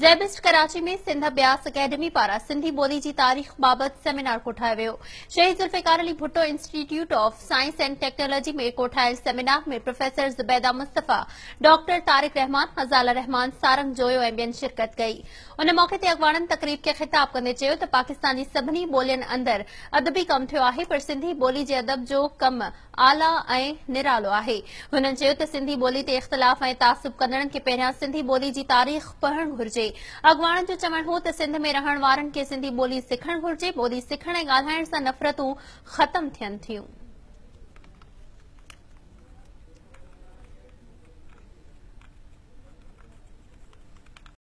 જેબિસ્ટ कराची में सिंध अभ्यास अकेडमी पारा सिंधी बोली की तारीख़ बाबत सेमिनार कोठायो वो Shaheed Zulfikar Ali Bhutto institute of science and technology में कोठायल सेमिनार में प्रोफेसर ज़ुबैदा मुस्तफ़ा डॉक्टर तारिक रहमान हज़ाला रहमान सारंग जोयो ए ॿियनि शिरकत कई उन मौक़े से अॻवाणनि तकरीब खे ख़िताब कंदे चयो पाकिस्तान जी सभिनी ॿोलियुनि अंदरि अदबी कम थियो आहे पर सिंधी बोली के अदब जो कम आला ऐं निरालो आहे हुननि चयो त सिंधी ॿोली ते इख़्तिलाफ़ ए तासुब कंदड़नि के पहिरियां सिंधी बोली की तारीख़ पढ़णु घुर्जे अॻुवाण जो चवण हो सिंध में रहण वारन के सिंधी बोली सिखणु घुर्जे बोली सिखण ए ॻाल्हाइण सां नफ़रतूं ख़तमु थियूं